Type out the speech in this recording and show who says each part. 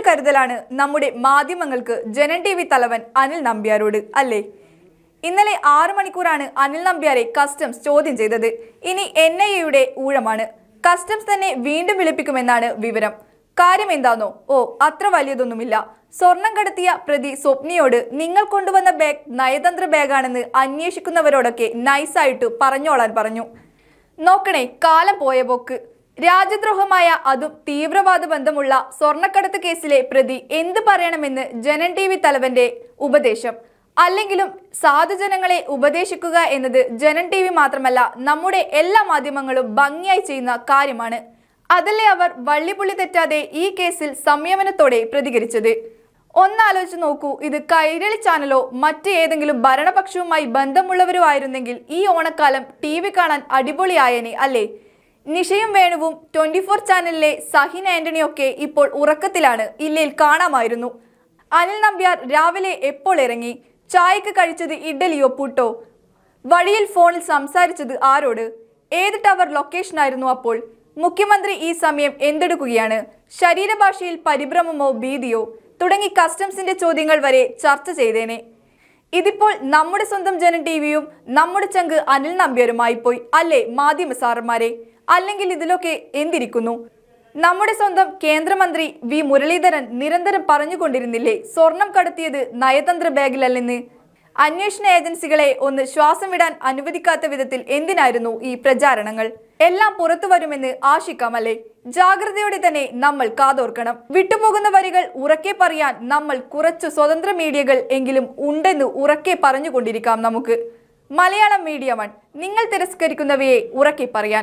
Speaker 1: ഒരു കരുതലാണ് നമ്മുടെ മാധ്യമങ്ങൾക്ക് ജനൻ ടി വി തലവൻ അനിൽ നമ്പ്യാരോട് അല്ലേ ഇന്നലെ ആറു മണിക്കൂറാണ് അനിൽ നമ്പ്യാരെ കസ്റ്റംസ് ചോദ്യം ചെയ്തത് ഇനി എൻ ഐ എയുടെ ഊഴമാണ് കസ്റ്റംസ് തന്നെ വീണ്ടും വിളിപ്പിക്കുമെന്നാണ് വിവരം കാര്യം എന്താണോ ഓ അത്ര വലിയതൊന്നുമില്ല സ്വർണം കടത്തിയ പ്രതി സ്വപ്നയോട് നിങ്ങൾ കൊണ്ടുവന്ന ബാഗ് നയതന്ത്ര ബാഗാണെന്ന് അന്വേഷിക്കുന്നവരോടൊക്കെ നൈസായിട്ട് പറഞ്ഞോളാൻ പറഞ്ഞു നോക്കണേ കാലം പോയ പോക്ക് രാജ്യദ്രോഹമായ അതും തീവ്രവാദ ബന്ധമുള്ള സ്വർണ്ണക്കടത്ത് കേസിലെ പ്രതി എന്ത് പറയണമെന്ന് ജനൻ ടി വി തലവന്റെ ഉപദേശം അല്ലെങ്കിലും സാധുജനങ്ങളെ ഉപദേശിക്കുക എന്നത് ജനൻ ടി വി മാത്രമല്ല നമ്മുടെ എല്ലാ മാധ്യമങ്ങളും ഭംഗിയായി ചെയ്യുന്ന കാര്യമാണ് അതല്ലേ അവർ വള്ളിപ്പുള്ളി തെറ്റാതെ ഈ കേസിൽ സംയമനത്തോടെ പ്രതികരിച്ചത് ഒന്നാലോചിച്ച് നോക്കൂ ഇത് കൈരളി ചാനലോ മറ്റ് ഏതെങ്കിലും ഭരണപക്ഷവുമായി ബന്ധമുള്ളവരോ ആയിരുന്നെങ്കിൽ ഈ ഓണക്കാലം ടി കാണാൻ അടിപൊളിയായനെ അല്ലേ നിഷയും വേണുവും ട്വന്റി ഫോർ ചാനലിലെ സഹിൻ ആന്റണിയൊക്കെ ഇപ്പോൾ ഉറക്കത്തിലാണ് ഇല്ലയിൽ കാണാമായിരുന്നു അനിൽ നമ്പ്യാർ രാവിലെ എപ്പോൾ ഇറങ്ങി ചായക്ക് കഴിച്ചത് ഇഡലിയോ പുട്ടോ വഴിയിൽ ഫോണിൽ സംസാരിച്ചത് ആരോട് ഏത് ടവർ ലൊക്കേഷനായിരുന്നു അപ്പോൾ മുഖ്യമന്ത്രി ഈ സമയം എന്തെടുക്കുകയാണ് ശരീരഭാഷയിൽ പരിഭ്രമമോ ഭീതിയോ തുടങ്ങി കസ്റ്റംസിന്റെ ചോദ്യങ്ങൾ വരെ ചർച്ച ചെയ്തേനെ ഇതിപ്പോൾ നമ്മുടെ സ്വന്തം ജനം ടി വിയും നമ്മുടെ ചങ്ക് അനിൽ നമ്പ്യാരുമായി പോയി അല്ലേ മാധ്യമ സാറന്മാരെ അല്ലെങ്കിൽ ഇതിലൊക്കെ എന്തിരിക്കുന്നു നമ്മുടെ സ്വന്തം കേന്ദ്രമന്ത്രി വി മുരളീധരൻ നിരന്തരം പറഞ്ഞുകൊണ്ടിരുന്നില്ലേ സ്വർണം കടത്തിയത് നയതന്ത്ര ബാഗിലല്ലെന്ന് അന്വേഷണ ഏജൻസികളെ ഒന്ന് ശ്വാസം വിടാൻ അനുവദിക്കാത്ത വിധത്തിൽ എന്തിനായിരുന്നു ഈ പ്രചാരണങ്ങൾ എല്ലാം പുറത്തു വരുമെന്ന് ആശിക്കാമല്ലേ ജാഗ്രതയോടെ തന്നെ നമ്മൾ കാതോർക്കണം വിട്ടുപോകുന്ന വരികൾ ഉറക്കെ പറയാൻ നമ്മൾ കുറച്ച് സ്വതന്ത്ര മീഡിയകൾ എങ്കിലും ഉണ്ടെന്ന് ഉറക്കെ പറഞ്ഞുകൊണ്ടിരിക്കാം നമുക്ക് മലയാളം മീഡിയ വൺ നിങ്ങൾ തിരസ്കരിക്കുന്നവയെ ഉറക്കെ പറയാൻ